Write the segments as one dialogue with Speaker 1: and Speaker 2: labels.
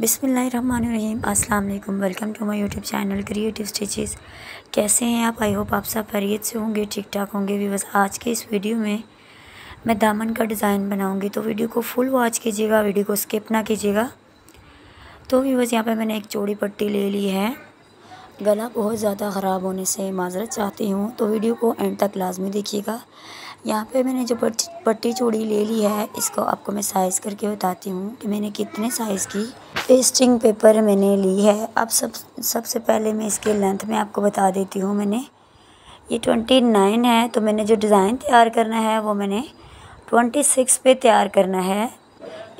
Speaker 1: बिसमीम अस्सलाम वालेकुम welcome to my YouTube channel creative stitches कैसे हैं आप आई होप आप सब खैरियत से होंगे ठीक ठाक होंगे बस आज के इस वीडियो में मैं दामन का डिज़ाइन बनाऊंगी तो वीडियो को फुल वॉच कीजिएगा वीडियो को स्किप ना कीजिएगा तो बस यहाँ पर मैंने एक चौड़ी पट्टी ले ली है गला बहुत ज़्यादा ख़राब होने से माज़रत चाहती हूँ तो वीडियो को एंड तक लाजमी देखिएगा यहाँ पे मैंने जो पट्टी चूड़ी ले ली है इसको आपको मैं साइज़ करके बताती हूँ कि मैंने कितने साइज़ की पेस्टिंग पेपर मैंने ली है अब सब सबसे पहले मैं इसके लेंथ में आपको बता देती हूँ मैंने ये ट्वेंटी नाइन है तो मैंने जो डिज़ाइन तैयार करना है वो मैंने ट्वेंटी सिक्स पे तैयार करना है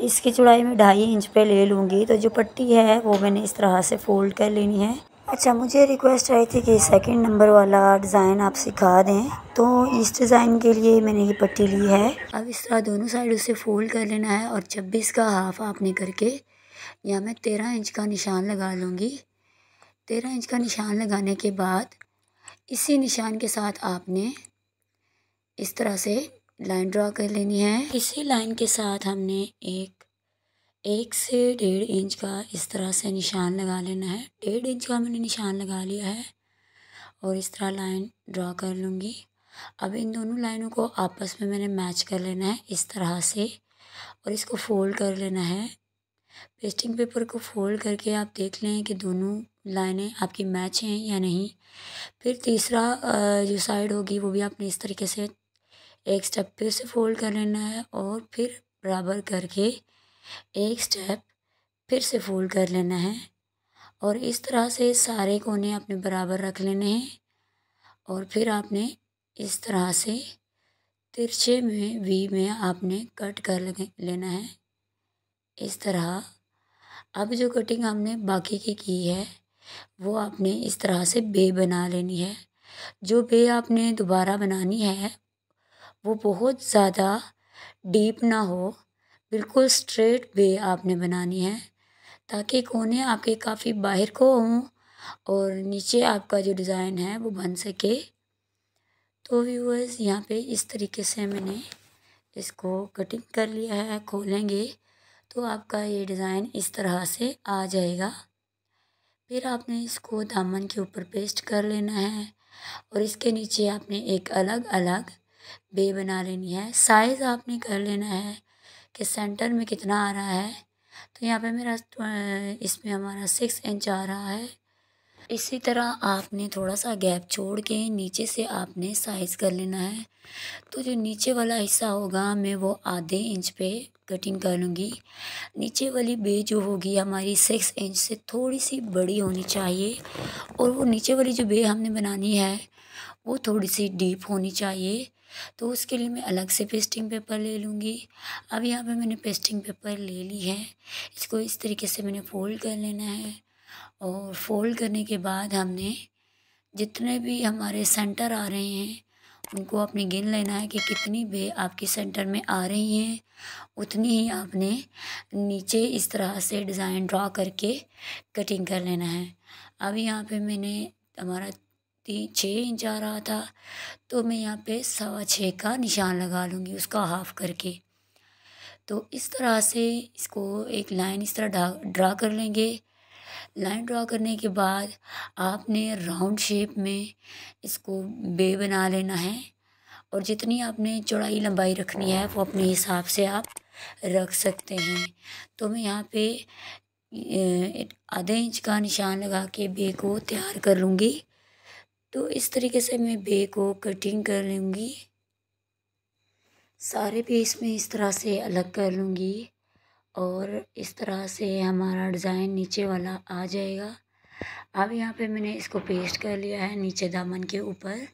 Speaker 1: इसकी चौड़ाई मैं ढाई इंच पे ले लूँगी तो जो पट्टी है वो मैंने इस तरह से फ़ोल्ड कर लेनी है अच्छा मुझे रिक्वेस्ट आई थी कि सेकंड नंबर वाला डिज़ाइन आप सिखा दें तो इस डिज़ाइन के लिए मैंने ये पट्टी ली है अब इस तरह दोनों साइड उसे फोल्ड कर लेना है और छब्बीस का हाफ आपने करके या मैं तेरह इंच का निशान लगा लूँगी तेरह इंच का निशान लगाने के बाद इसी निशान के साथ आपने इस तरह से लाइन ड्रा कर लेनी है इसी लाइन के साथ हमने एक एक से डेढ़ इंच का इस तरह से निशान लगा लेना है डेढ़ इंच का मैंने निशान लगा लिया है और इस तरह लाइन ड्रा कर लूँगी अब इन दोनों लाइनों को आपस में मैंने मैच कर लेना है इस तरह से और इसको फ़ोल्ड कर लेना है पेस्टिंग पेपर को फ़ोल्ड करके आप देख लें कि दोनों लाइनें आपकी मैच हैं या नहीं फिर तीसरा जो साइड होगी वो भी आपने इस तरीके से एक स्टेप फिर उसे फ़ोल्ड कर लेना है और फिर बराबर करके एक स्टेप फिर से फोल्ड कर लेना है और इस तरह से सारे कोने अपने बराबर रख लेने हैं और फिर आपने इस तरह से तिरछे में वी में आपने कट कर लेना है इस तरह अब जो कटिंग हमने बाकी की की है वो आपने इस तरह से बे बना लेनी है जो बे आपने दोबारा बनानी है वो बहुत ज़्यादा डीप ना हो बिल्कुल स्ट्रेट वे आपने बनानी है ताकि कोने आपके काफ़ी बाहर को हों और नीचे आपका जो डिज़ाइन है वो बन सके तो व्यूअर्स यहाँ पे इस तरीके से मैंने इसको कटिंग कर लिया है खोलेंगे तो आपका ये डिज़ाइन इस तरह से आ जाएगा फिर आपने इसको दामन के ऊपर पेस्ट कर लेना है और इसके नीचे आपने एक अलग अलग बे बना लेनी है साइज़ आपने कर लेना है कि सेंटर में कितना आ रहा है तो यहाँ पे मेरा इसमें हमारा सिक्स इंच आ रहा है इसी तरह आपने थोड़ा सा गैप छोड़ के नीचे से आपने साइज़ कर लेना है तो जो नीचे वाला हिस्सा होगा मैं वो आधे इंच पे कटिंग कर लूँगी नीचे वाली बे जो होगी हमारी सिक्स इंच से थोड़ी सी बड़ी होनी चाहिए और वो नीचे वाली जो बे हमने बनानी है वो थोड़ी सी डीप होनी चाहिए तो उसके लिए मैं अलग से पेस्टिंग पेपर ले लूँगी अब यहाँ पे मैंने पेस्टिंग पेपर ले ली है इसको इस तरीके से मैंने फ़ोल्ड कर लेना है और फ़ोल्ड करने के बाद हमने जितने भी हमारे सेंटर आ रहे हैं उनको आपने गिन लेना है कि कितनी बे आपके सेंटर में आ रही हैं उतनी ही आपने नीचे इस तरह से डिज़ाइन ड्रा करके कटिंग कर लेना है अब यहाँ पे मैंने हमारा तीन छः इंच आ रहा था तो मैं यहाँ पे सवा छः का निशान लगा लूँगी उसका हाफ़ करके तो इस तरह से इसको एक लाइन इस तरह ड्रा कर लेंगे लाइन ड्रा करने के बाद आपने राउंड शेप में इसको बे बना लेना है और जितनी आपने चौड़ाई लंबाई रखनी है वो अपने हिसाब से आप रख सकते हैं तो मैं यहाँ पे आधे इंच का निशान लगा के बे को तैयार कर लूँगी तो इस तरीके से मैं बे को कटिंग कर लूँगी सारे पीस में इस तरह से अलग कर लूँगी और इस तरह से हमारा डिज़ाइन नीचे वाला आ जाएगा अब यहाँ पे मैंने इसको पेस्ट कर लिया है नीचे दामन के ऊपर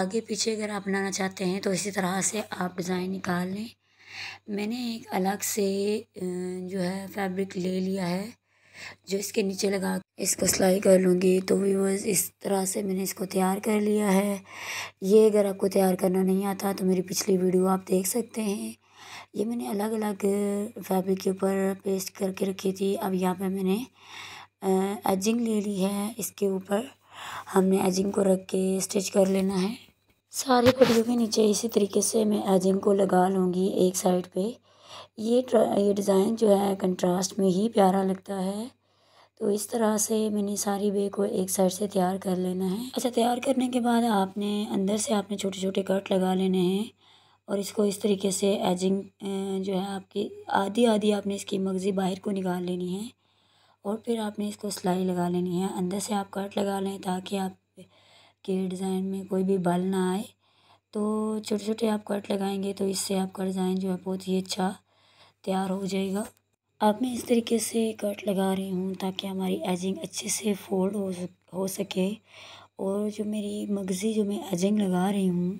Speaker 1: आगे पीछे अगर आप बनाना चाहते हैं तो इसी तरह से आप डिज़ाइन निकाल लें मैंने एक अलग से जो है फैब्रिक ले लिया है जो इसके नीचे लगा इसको सिलाई कर लूँगी तो व्यूवर्स इस तरह से मैंने इसको तैयार कर लिया है ये अगर आपको तैयार करना नहीं आता तो मेरी पिछली वीडियो आप देख सकते हैं ये मैंने अलग अलग फैब्रिक के ऊपर पेस्ट करके रखी थी अब यहाँ पे मैंने एजिंग ले ली है इसके ऊपर हमने एजिंग को रख के स्टिच कर लेना है सारे पटियों के नीचे इसी तरीके से मैं एजिंग को लगा लूँगी एक साइड पर ये ये डिज़ाइन जो है कंट्रास्ट में ही प्यारा लगता है तो इस तरह से मैंने सारी बे को एक साइड से तैयार कर लेना है अच्छा तैयार करने के बाद आपने अंदर से आपने छोटे छोटे कट लगा लेने हैं और इसको इस तरीके से एजिंग जो है आपकी आधी आधी आपने इसकी मगज़ी बाहर को निकाल लेनी है और फिर आपने इसको सिलाई लगा लेनी है अंदर से आप कट लगा लें ताकि आप के डिज़ाइन में कोई भी बल ना आए तो छोटे छोटे आप कट लगाएंगे तो इससे आपका डिज़ाइन जो है बहुत ही अच्छा तैयार हो जाएगा अब मैं इस तरीके से कट लगा रही हूँ ताकि हमारी एजिंग अच्छे से फोल्ड हो हो सके और जो मेरी मगज़ी जो मैं एजिंग लगा रही हूँ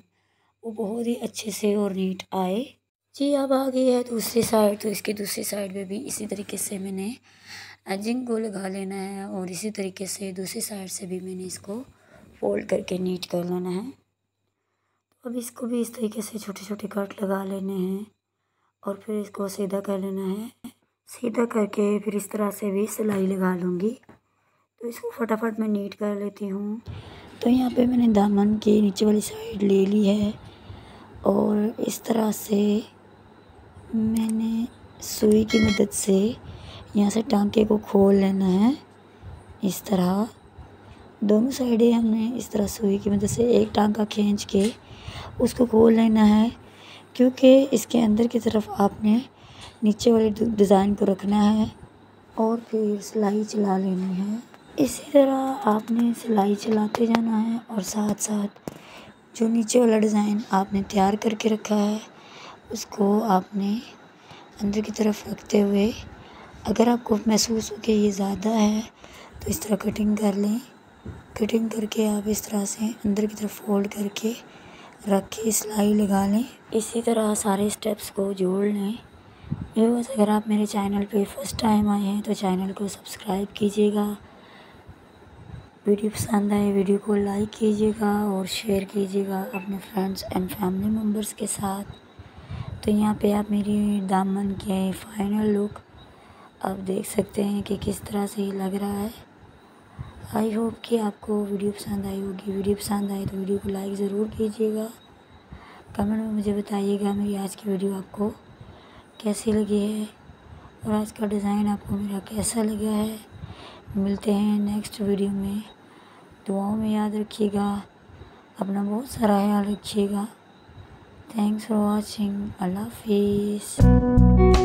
Speaker 1: वो बहुत ही अच्छे से और नीट आए जी अब आ गई है दूसरी साइड तो इसकी दूसरी साइड पे भी इसी तरीके से मैंने एजिंग को लगा लेना है और इसी तरीके से दूसरी साइड से भी मैंने इसको फोल्ड करके नीट कर लेना है तो अब इसको भी इस तरीके से छोटे छोटे कट लगा लेने हैं और फिर इसको सीधा कर लेना है सीधा करके फिर इस तरह से भी सिलाई लगा लूँगी तो इसको फटाफट मैं नीट कर लेती हूँ तो यहाँ पे मैंने दामन के नीचे वाली साइड ले ली है और इस तरह से मैंने सुई की मदद से यहाँ से टांके को खोल लेना है इस तरह दोनों साइडें हमने इस तरह सुई की मदद से एक टांका खींच के उसको खोल लेना है क्योंकि इसके अंदर की तरफ आपने नीचे वाले डिज़ाइन को रखना है और फिर सिलाई चला लेनी है इसी तरह आपने सिलाई चलाते जाना है और साथ साथ जो नीचे वाला डिज़ाइन आपने तैयार करके रखा है उसको आपने अंदर की तरफ रखते हुए अगर आपको महसूस हो कि ये ज़्यादा है तो इस तरह कटिंग कर लें कटिंग करके आप इस तरह से अंदर की तरफ फोल्ड करके रख के सिलाई लगा लें इसी तरह सारे स्टेप्स को जोड़ लें व्यूअर्स अगर आप मेरे चैनल पे फर्स्ट टाइम आए हैं तो चैनल को सब्सक्राइब कीजिएगा वीडियो पसंद आए वीडियो को लाइक कीजिएगा और शेयर कीजिएगा अपने फ्रेंड्स एंड फैमिली मेम्बर्स के साथ तो यहाँ पे आप मेरी दामन के फाइनल लुक आप देख सकते हैं कि किस तरह से ये लग रहा है आई होप कि आपको वीडियो पसंद आई होगी वीडियो पसंद आए तो वीडियो को लाइक ज़रूर कीजिएगा कमेंट में मुझे बताइएगा मेरी आज की वीडियो आपको कैसी लगी है और आज का डिज़ाइन आपको मेरा कैसा लगा है मिलते हैं नेक्स्ट वीडियो में दुआओं में याद रखिएगा अपना बहुत सारा ख्याल रखिएगा थैंक्स फॉर वॉचिंग अल्लाह हाफिज़